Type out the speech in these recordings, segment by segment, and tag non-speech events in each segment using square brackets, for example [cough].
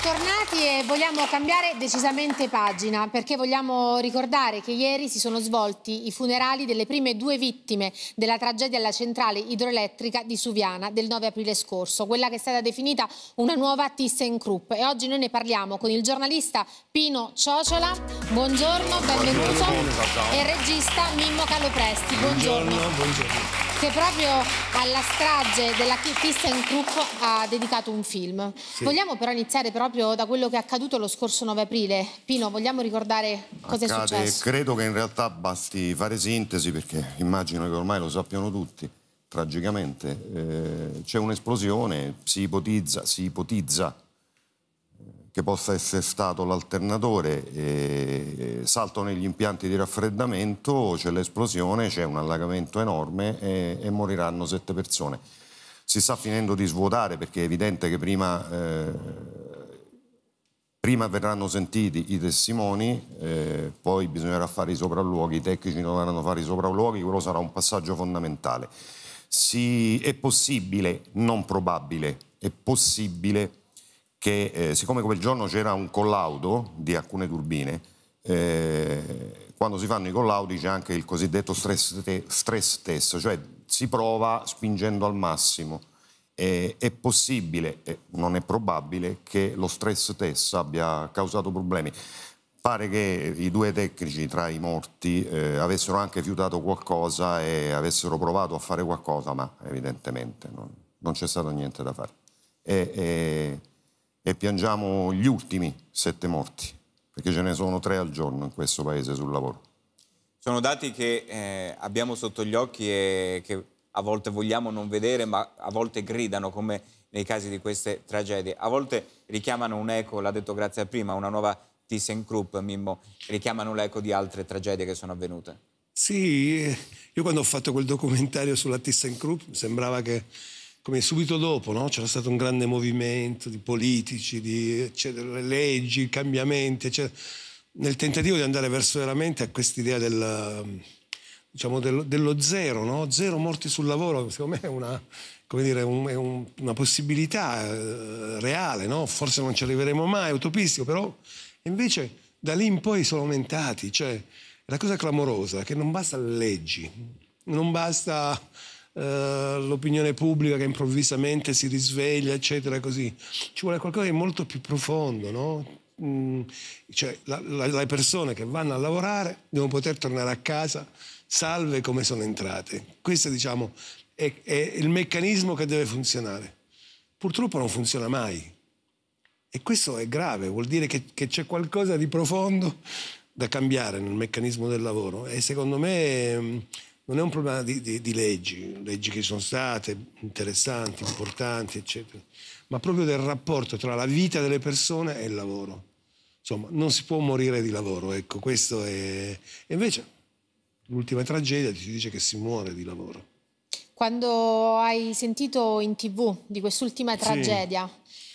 tornati e vogliamo cambiare decisamente pagina perché vogliamo ricordare che ieri si sono svolti i funerali delle prime due vittime della tragedia alla centrale idroelettrica di Suviana del 9 aprile scorso, quella che è stata definita una nuova ThyssenKrupp e oggi noi ne parliamo con il giornalista Pino Ciocciola, buongiorno, benvenuto, buongiorno, buongiorno. e il regista Mimmo Calopresti, buongiorno. buongiorno che proprio alla strage della fissa in gruppo ha dedicato un film. Sì. Vogliamo però iniziare proprio da quello che è accaduto lo scorso 9 aprile. Pino, vogliamo ricordare cosa Accade, è successo? Credo che in realtà basti fare sintesi perché immagino che ormai lo sappiano tutti. Tragicamente eh, c'è un'esplosione, si ipotizza, si ipotizza che possa essere stato l'alternatore, saltano gli impianti di raffreddamento, c'è l'esplosione, c'è un allagamento enorme e, e, moriranno sette persone. Si sta finendo di svuotare perché è evidente che prima, eh, prima verranno sentiti i testimoni, eh, poi bisognerà fare i sopralluoghi, i tecnici dovranno fare i sopralluoghi, quello sarà un passaggio fondamentale. Si, è possibile, non probabile, è possibile che eh, siccome quel giorno c'era un collaudo di alcune turbine, eh, quando si fanno i collaudi c'è anche il cosiddetto stress, te- stress test, cioè si prova spingendo al massimo. Eh, è possibile, non è probabile, che lo stress test abbia causato problemi. Pare che i due tecnici tra i morti eh, avessero anche fiutato qualcosa e avessero provato a fare qualcosa, ma evidentemente non, non c'è stato niente da fare. E, e e piangiamo gli ultimi sette morti, perché ce ne sono tre al giorno in questo paese sul lavoro. Sono dati che eh, abbiamo sotto gli occhi e che a volte vogliamo non vedere, ma a volte gridano come nei casi di queste tragedie. A volte richiamano un eco, l'ha detto Grazia prima, una nuova ThyssenKrupp, Mimmo, richiamano l'eco di altre tragedie che sono avvenute. Sì, io quando ho fatto quel documentario sulla ThyssenKrupp sembrava che come subito dopo no? c'era stato un grande movimento di politici, di eccetera, leggi, cambiamenti, eccetera, nel tentativo di andare verso veramente a quest'idea del, diciamo, dello, dello zero, no? zero morti sul lavoro, secondo me è una, dire, un, è un, una possibilità eh, reale, no? forse non ci arriveremo mai, è utopistico, però invece da lì in poi sono aumentati, cioè la cosa clamorosa è che non basta le leggi, non basta eh, l'opinione pubblica che improvvisamente si risveglia, eccetera, così. Ci vuole qualcosa di molto più profondo, no? Mm, cioè, la, la, le persone che vanno a lavorare devono poter tornare a casa salve come sono entrate. Questo, diciamo, è, è il meccanismo che deve funzionare. Purtroppo non funziona mai. E questo è grave, vuol dire che, che c'è qualcosa di profondo da cambiare nel meccanismo del lavoro e secondo me mm, non è un problema di, di, di leggi, leggi che sono state interessanti, importanti, eccetera, ma proprio del rapporto tra la vita delle persone e il lavoro. Insomma, non si può morire di lavoro, ecco, questo è... E invece l'ultima tragedia ti dice che si muore di lavoro. Quando hai sentito in tv di quest'ultima tragedia, sì.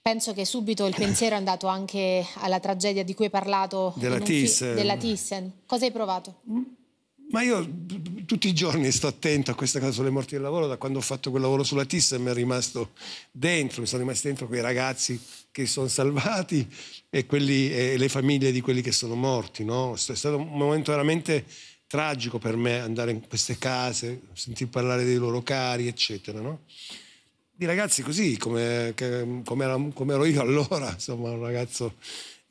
penso che subito il pensiero è andato anche alla tragedia di cui hai parlato. Della, Thyssen. della Thyssen. Cosa hai provato? Mm? Ma io tutti i giorni sto attento a questa cosa sulle morti del lavoro, da quando ho fatto quel lavoro sulla Tissa mi è rimasto dentro, mi sono rimasti dentro quei ragazzi che sono salvati e, quelli, e le famiglie di quelli che sono morti. No? È stato un momento veramente tragico per me andare in queste case, sentir parlare dei loro cari, eccetera. No? Di ragazzi così, come, come, era, come ero io allora, insomma, un ragazzo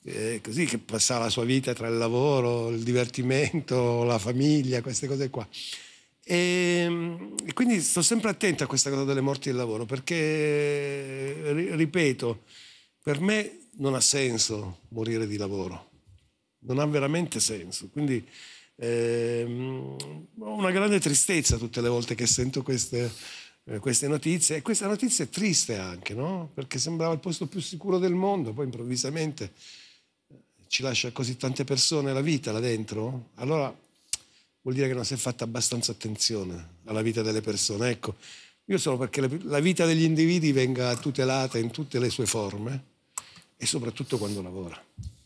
eh, così che passava la sua vita tra il lavoro, il divertimento, la famiglia, queste cose qua. E, ehm, e quindi sto sempre attento a questa cosa delle morti del lavoro perché, ripeto, per me non ha senso morire di lavoro, non ha veramente senso. Quindi eh, ho una grande tristezza tutte le volte che sento queste, eh, queste notizie e questa notizia è triste anche, no? perché sembrava il posto più sicuro del mondo, poi improvvisamente ci lascia così tante persone la vita là dentro, allora vuol dire che non si è fatta abbastanza attenzione alla vita delle persone. Ecco, io sono perché la vita degli individui venga tutelata in tutte le sue forme e soprattutto quando lavora.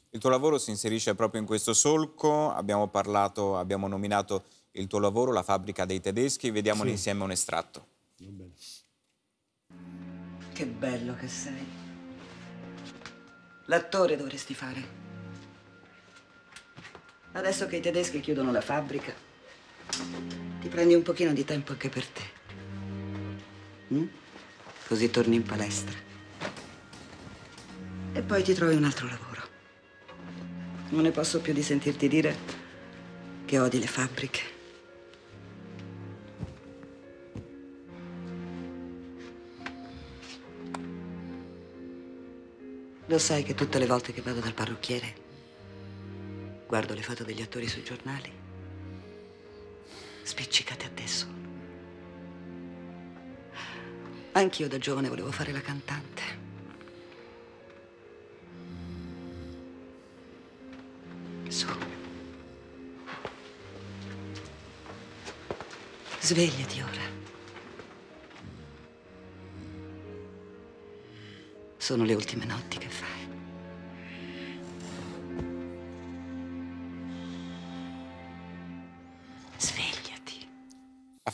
Il tuo lavoro si inserisce proprio in questo solco, abbiamo parlato, abbiamo nominato il tuo lavoro, la fabbrica dei tedeschi, vediamone sì. insieme un estratto. Che bello che sei. L'attore dovresti fare. Adesso che i tedeschi chiudono la fabbrica, ti prendi un pochino di tempo anche per te. Mm? Così torni in palestra. E poi ti trovi un altro lavoro. Non ne posso più di sentirti dire che odi le fabbriche. Lo sai che tutte le volte che vado dal parrucchiere Guardo le foto degli attori sui giornali. Spiccicate adesso. Anch'io da giovane volevo fare la cantante. Su. Svegliati ora. Sono le ultime notti che fai.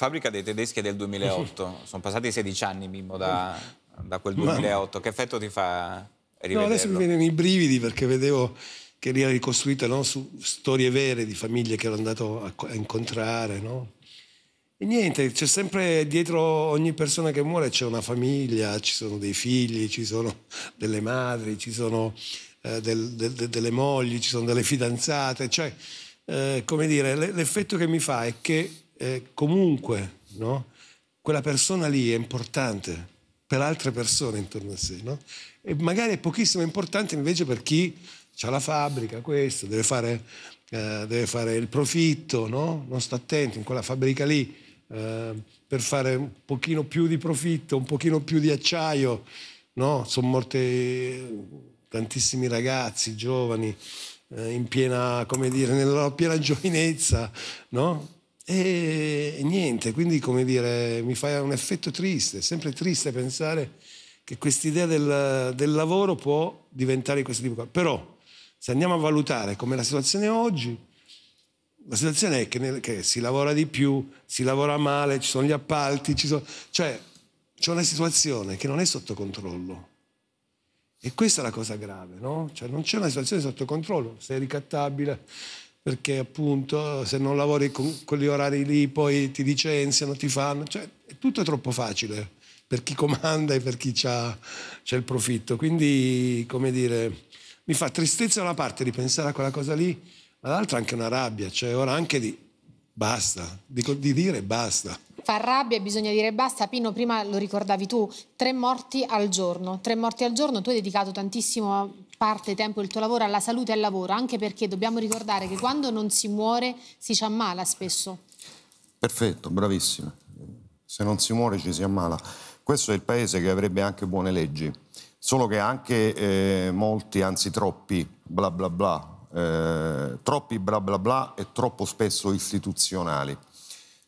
fabbrica dei tedeschi è del 2008, sono passati 16 anni Mimmo da, da quel 2008, che effetto ti fa rivederlo? No, adesso mi venivano i brividi perché vedevo che era ricostruita no, su storie vere di famiglie che ero andato a, a incontrare, no? E niente, c'è sempre dietro ogni persona che muore c'è una famiglia, ci sono dei figli, ci sono delle madri, ci sono eh, del, de, de, delle mogli, ci sono delle fidanzate, cioè, eh, come dire, l'effetto che mi fa è che eh, comunque no? quella persona lì è importante per altre persone intorno a sé. No? E magari è pochissimo importante invece per chi ha la fabbrica, questo, deve fare, eh, deve fare il profitto, no? non sta attento in quella fabbrica lì eh, per fare un pochino più di profitto, un pochino più di acciaio. Sono morti eh, tantissimi ragazzi, giovani, eh, in piena, come dire, nella piena giovinezza, no? E niente, quindi come dire, mi fa un effetto triste, sempre triste pensare che quest'idea del, del lavoro può diventare di questo tipo. Qua. Però se andiamo a valutare come la situazione è oggi, la situazione è che, nel, che, si lavora di più, si lavora male, ci sono gli appalti, sono, cioè c'è una situazione che non è sotto controllo. E questa è la cosa grave, no? Cioè non c'è una situazione sotto controllo, sei ricattabile, perché appunto se non lavori con quegli orari lì poi ti licenziano, ti fanno, cioè è tutto troppo facile per chi comanda e per chi c'è il profitto. Quindi, come dire, mi fa tristezza da una parte di pensare a quella cosa lì, ma dall'altra anche una rabbia, cioè ora anche di basta, di, di dire basta. Fa rabbia bisogna dire basta. Pino, prima lo ricordavi tu, tre morti al giorno. Tre morti al giorno, tu hai dedicato tantissimo parte tempo il tuo lavoro alla salute e al lavoro, anche perché dobbiamo ricordare che quando non si muore si ci ammala spesso. Perfetto, bravissimo. Se non si muore ci si ammala. Questo è il paese che avrebbe anche buone leggi, solo che anche eh, molti, anzi troppi, bla bla bla, eh, troppi bla bla bla e troppo spesso istituzionali.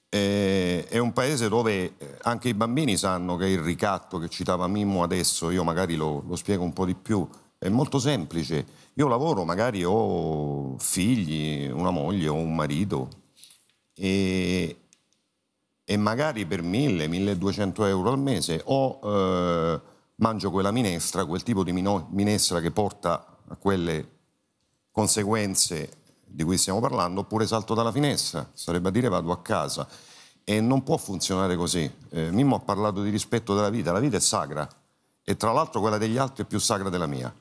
Eh, è un paese dove eh, anche i bambini sanno che il ricatto che citava Mimmo adesso, io magari lo, lo spiego un po' di più, è molto semplice. Io lavoro, magari ho figli, una moglie o un marito e, e magari per 1000-1200 euro al mese o eh, mangio quella minestra, quel tipo di minestra che porta a quelle conseguenze di cui stiamo parlando, oppure salto dalla finestra, sarebbe a dire vado a casa. E non può funzionare così. Eh, Mimmo ha parlato di rispetto della vita, la vita è sacra e tra l'altro quella degli altri è più sacra della mia.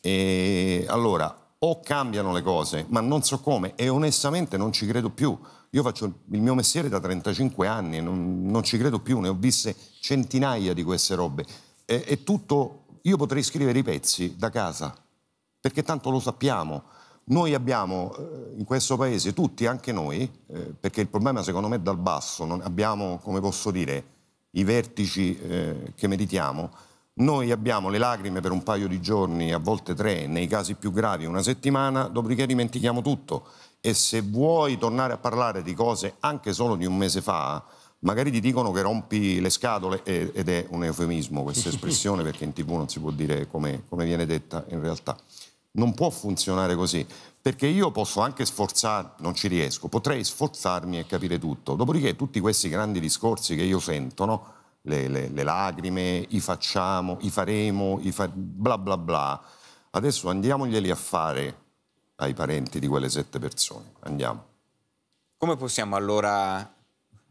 E allora o cambiano le cose, ma non so come, e onestamente non ci credo più. Io faccio il mio mestiere da 35 anni, non, non ci credo più, ne ho viste centinaia di queste robe. E, e tutto, io potrei scrivere i pezzi da casa, perché tanto lo sappiamo. Noi abbiamo eh, in questo paese, tutti, anche noi, eh, perché il problema secondo me è dal basso, non abbiamo, come posso dire, i vertici eh, che meritiamo, noi abbiamo le lacrime per un paio di giorni, a volte tre, nei casi più gravi una settimana, dopodiché dimentichiamo tutto. E se vuoi tornare a parlare di cose anche solo di un mese fa, magari ti dicono che rompi le scatole, ed è un eufemismo questa espressione perché in tv non si può dire come, come viene detta in realtà. Non può funzionare così, perché io posso anche sforzarmi, non ci riesco, potrei sforzarmi e capire tutto. Dopodiché tutti questi grandi discorsi che io sento, no? le, le, le lacrime, i facciamo, i faremo, i fa... bla bla bla. Adesso andiamoglieli a fare ai parenti di quelle sette persone. Andiamo. Come possiamo allora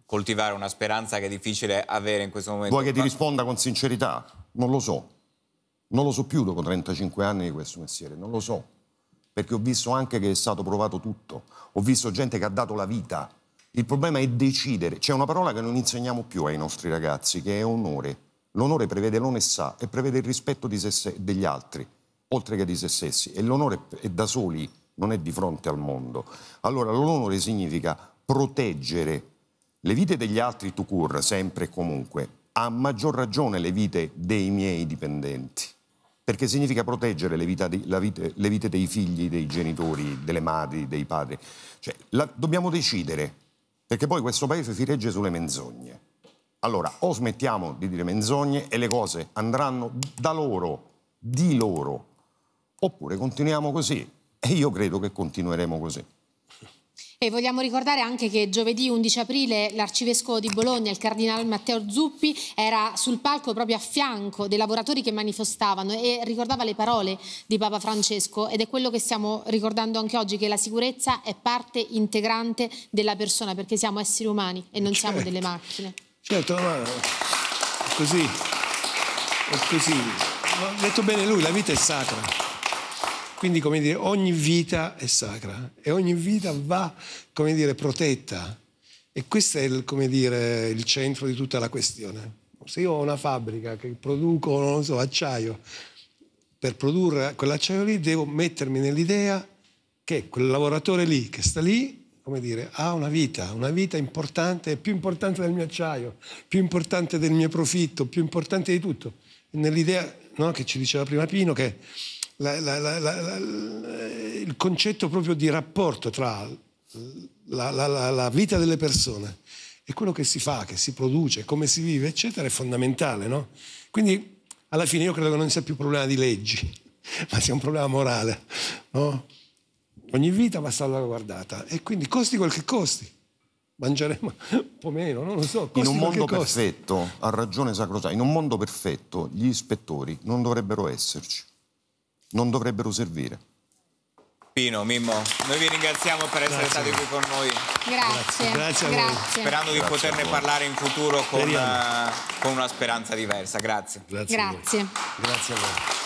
coltivare una speranza che è difficile avere in questo momento? Vuoi che ti risponda con sincerità? Non lo so. Non lo so più dopo 35 anni di questo mestiere, non lo so. Perché ho visto anche che è stato provato tutto. Ho visto gente che ha dato la vita il problema è decidere. C'è una parola che non insegniamo più ai nostri ragazzi, che è onore. L'onore prevede l'onestà e prevede il rispetto se, degli altri, oltre che di se stessi. E l'onore è da soli, non è di fronte al mondo. Allora l'onore significa proteggere le vite degli altri tu cur, sempre e comunque, a maggior ragione le vite dei miei dipendenti, perché significa proteggere le vite, vite, le vite dei figli, dei genitori, delle madri, dei padri. Cioè, la, dobbiamo decidere perché poi questo paese si regge sulle menzogne. Allora, o smettiamo di dire menzogne e le cose andranno da loro, di loro, oppure continuiamo così. E io credo che continueremo così. E vogliamo ricordare anche che giovedì 11 aprile l'arcivescovo di Bologna, il cardinale Matteo Zuppi, era sul palco proprio a fianco dei lavoratori che manifestavano e ricordava le parole di Papa Francesco ed è quello che stiamo ricordando anche oggi, che la sicurezza è parte integrante della persona perché siamo esseri umani e non certo. siamo delle certo. macchine. Certo, ma è così, è così. Ma detto bene lui, la vita è sacra. Quindi, come dire, ogni vita è sacra e ogni vita va, come dire, protetta. E questo è, il, come dire, il centro di tutta la questione. Se io ho una fabbrica che produco, non so, acciaio, per produrre quell'acciaio lì devo mettermi nell'idea che quel lavoratore lì, che sta lì, come dire, ha una vita, una vita importante, più importante del mio acciaio, più importante del mio profitto, più importante di tutto. Nell'idea no, che ci diceva prima Pino, che la, la, il concetto proprio di rapporto tra la, vita delle persone e quello che si fa, che si produce, come si vive, eccetera, è fondamentale. No? Quindi alla fine io credo che non sia più un problema di leggi, [laughs] ma sia un problema morale. No? Ogni vita va salvaguardata e quindi costi quel che costi mangeremo un po' meno, non lo so. In un mondo perfetto, ha ragione Sacrosà, in un mondo perfetto gli ispettori non dovrebbero esserci non dovrebbero servire. Pino, Mimmo, noi vi ringraziamo per essere grazie. stati qui con noi. Grazie, grazie, a voi. Sperando di poterne parlare in futuro con, eh, con, una speranza diversa. Grazie. Grazie. Grazie, grazie a voi.